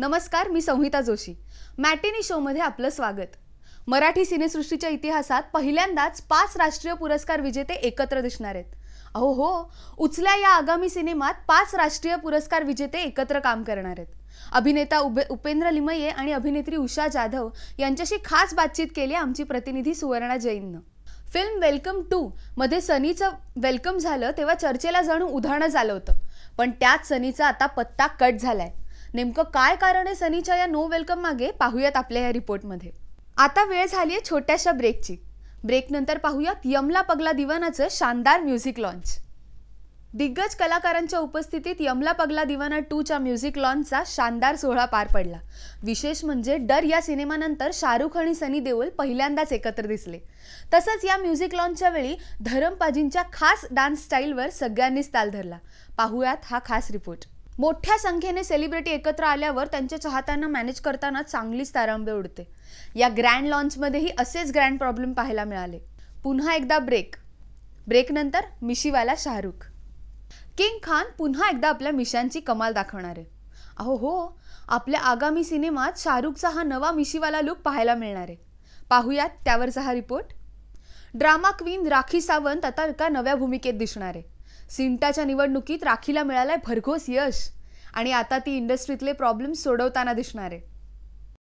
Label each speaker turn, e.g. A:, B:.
A: नमस्कार मी संहिता जोशी मॅटिनी शोमध्ये आपलं स्वागत मराठी सिनेसृष्टीच्या इतिहासात पहिल्यांदाच पाच राष्ट्रीय पुरस्कार विजेते एकत्र दिसणार आहेत अहो हो उचल्या या आगामी सिनेमात पाच राष्ट्रीय पुरस्कार विजेते एकत्र काम करणार आहेत अभिनेता उबे उपेंद्र लिमये आणि अभिनेत्री उषा जाधव यांच्याशी खास बातचीत केली आमची प्रतिनिधी सुवर्णा जैननं फिल्म वेलकम टू मध्ये सनीचं वेलकम झालं तेव्हा चर्चेला जाणू उधाणं झालं होतं पण त्यात सनीचा आता पत्ता कट झालाय नेमकं काय कारण आहे सनीच्या या नो वेलकम मागे पाहूयात आपल्या या रिपोर्टमध्ये आता वेळ झाली आहे छोट्याशा ब्रेकची ब्रेकनंतर पाहूयात यमला पगला दिवानाचं शानदार म्युझिक लॉन्च दिग्गज कलाकारांच्या उपस्थितीत यमला पगला दिवाना टूच्या म्युझिक लॉन्चचा शानदार सोहळा पार पडला विशेष म्हणजे डर या सिनेमानंतर शाहरुख आणि सनी देओल पहिल्यांदाच एकत्र दिसले तसंच या म्युझिक लॉन्चच्या वेळी धरमपाजींच्या खास डान्स स्टाईलवर सगळ्यांनीच ताल धरला पाहूयात हा खास रिपोर्ट मोठ्या संख्येने सेलिब्रिटी एकत्र आल्यावर त्यांच्या चाहत्यांना मॅनेज करताना चांगलीच तारांबे उडते या ग्रँड लॉन्चमध्येही असेच ग्रँड प्रॉब्लेम पाहायला मिळाले पुन्हा एकदा ब्रेक ब्रेकनंतर मिशीवाला शाहरुख किंग खान पुन्हा एकदा आपल्या मिशांची कमाल दाखवणार आहे अहो हो आपल्या आगामी सिनेमात शाहरुखचा हा नवा मिशीवाला लुक पाहायला मिळणार आहे पाहूयात त्यावरचा हा report drama queen Rakhi Sawant आता एका नव्या भूमिकेत दिसणार आहे सिंटाच्या निवडणुकीत राखीला मिळालाय भरघोस यश आणि आता ती इंडस्ट्रीतले प्रॉब्लेम सोडवताना दिसणार आहे